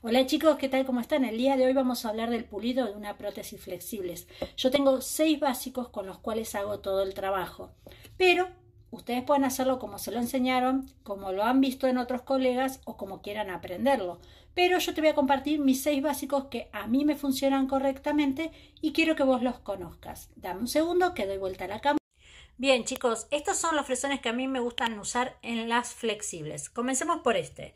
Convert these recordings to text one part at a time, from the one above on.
Hola chicos, ¿qué tal? ¿Cómo están? El día de hoy vamos a hablar del pulido de una prótesis flexibles. Yo tengo seis básicos con los cuales hago todo el trabajo, pero ustedes pueden hacerlo como se lo enseñaron, como lo han visto en otros colegas o como quieran aprenderlo. Pero yo te voy a compartir mis seis básicos que a mí me funcionan correctamente y quiero que vos los conozcas. Dame un segundo que doy vuelta a la cámara. Bien chicos, estos son los fresones que a mí me gustan usar en las flexibles. Comencemos por este.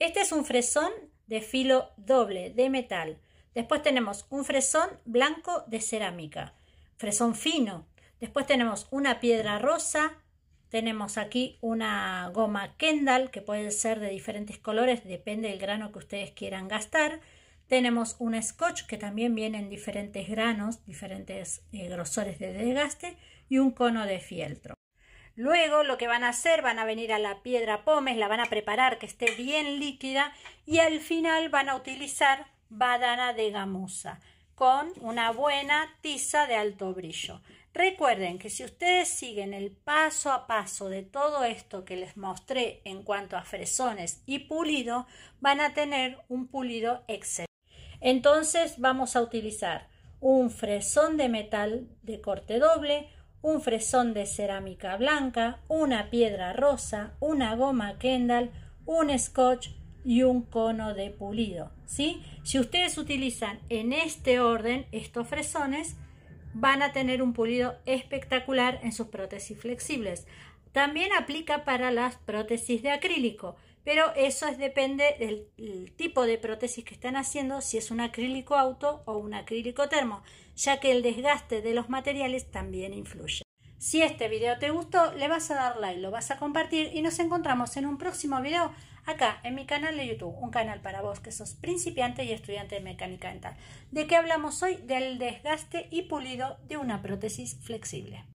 Este es un fresón de filo doble de metal. Después tenemos un fresón blanco de cerámica, fresón fino. Después tenemos una piedra rosa, tenemos aquí una goma Kendall que puede ser de diferentes colores, depende del grano que ustedes quieran gastar. Tenemos un scotch que también viene en diferentes granos, diferentes eh, grosores de desgaste y un cono de fieltro. Luego lo que van a hacer, van a venir a la piedra pómez, la van a preparar que esté bien líquida y al final van a utilizar badana de gamuza con una buena tiza de alto brillo. Recuerden que si ustedes siguen el paso a paso de todo esto que les mostré en cuanto a fresones y pulido, van a tener un pulido excelente. Entonces vamos a utilizar un fresón de metal de corte doble, un fresón de cerámica blanca, una piedra rosa, una goma Kendall, un scotch y un cono de pulido. ¿sí? Si ustedes utilizan en este orden estos fresones, van a tener un pulido espectacular en sus prótesis flexibles. También aplica para las prótesis de acrílico pero eso es, depende del, tipo de prótesis que están haciendo, si es un acrílico auto o un acrílico termo, ya que el desgaste de los materiales también influye. Si este video te gustó, le vas a dar like, lo vas a compartir y nos encontramos en un próximo video acá en mi canal de YouTube, un canal para vos que sos principiante y estudiante de mecánica dental. ¿De qué hablamos hoy? Del desgaste y pulido de una prótesis flexible.